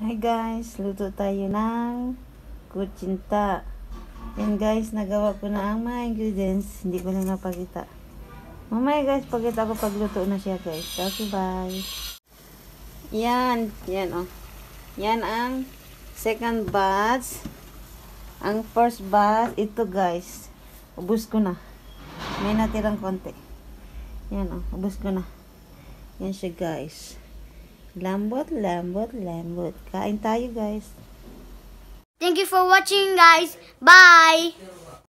Hi guys, luto tayo ng kutsinta. And guys, nagawa ko na ang mga ingredients. Hindi ko lang napakita. Mamaya guys, pakita ko pagluto na siya guys. Okay, bye. Yan, yan oh. Yan ang second batch. Ang first batch, ito guys. Ubus ko na. May natirang konti. Yan oh, ubus ko na. Yan siya guys. Lambot, lambot, lambot. Kain tayo, guys. Thank you for watching, guys. Bye!